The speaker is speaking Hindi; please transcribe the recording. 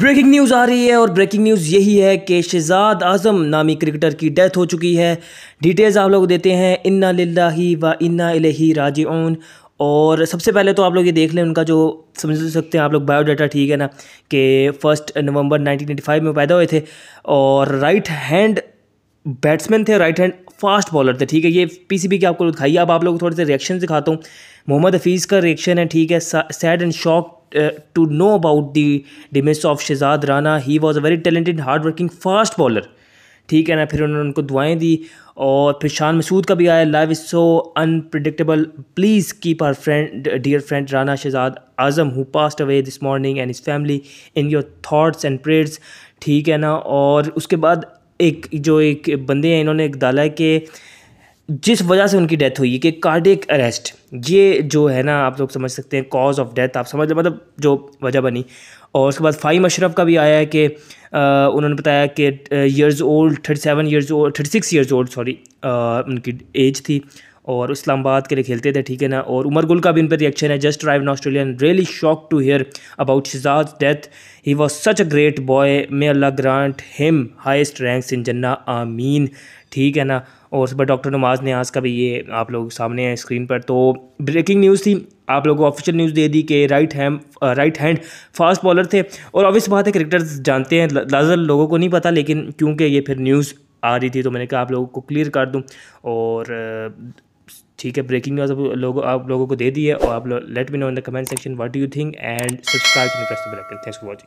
ब्रेकिंग न्यूज़ आ रही है और ब्रेकिंग न्यूज़ यही है कि शहजाद आज़म नामी क्रिकेटर की डेथ हो चुकी है डिटेल्स आप लोग देते हैं इन्ना ही व इन्ना इलेही राज और सबसे पहले तो आप लोग ये देख लें उनका जो समझ सकते हैं आप लोग बायोडाटा ठीक है ना कि फ़र्स्ट नवंबर 1985 में पैदा हुए थे और राइट हैंड बैट्समैन थे राइट हैंड फास्ट बॉलर थे ठीक है ये पीसीबी के आपको दिखाई अब आप लोग थोड़े से रिएक्शन दिखाता हूँ मोहम्मद हफीज़ का रिएक्शन है ठीक है sad and shock to know about the demise of Shahzad Rana he was a very talented hard working fast bowler ठीक है ना फिर उन्होंने उनको दुआएं दी और फिर शान मसूद का भी आया life is so unpredictable please keep our friend dear friend Rana Shahzad Azam who passed away this morning and his family in your thoughts and prayers ठीक है ना और उसके बाद एक जो एक बंदे हैं इन्होंने डाला है कि जिस वजह से उनकी डेथ हुई है कि कार्डिक अरेस्ट ये जो है ना आप लोग समझ सकते हैं कॉज ऑफ डेथ आप समझ लो मतलब जो वजह बनी और उसके बाद फ़ाइम अशरफ का भी आया है कि उन्होंने बताया कि years old thirty seven years old thirty six years old sorry उनकी एज थी और इस्लामाबाद के लिए खेलते थे ठीक है ना और उमर गुल का भी इन पर रिएक्शन है just drive in Australia really shock to hear about शिजाज death he was such a great boy may Allah grant him highest ranks in जन्ना आमीन ठीक है ना और उस पर डॉक्टर नमाज ने आज का भी ये आप लोग सामने हैं स्क्रीन पर तो ब्रेकिंग न्यूज़ थी आप लोगों को ऑफिशियल न्यूज़ दे दी कि right hand right hand fast bowler थे और ऑब्वियस बात है क्रिकेटर्स जानते हैं लाजल लोगों को नहीं पता लेकिन क्योंकि ये फिर न्यूज़ आ रही थी तो मैंने कहा आप लोगों को क्लियर कर दूं और ठीक है ब्रेकिंग न्यूज़ आप लोगों आप लोगों को दे दी है और आप let me know in the comment section what do you think and subscribe to press the bell icon thanks for watching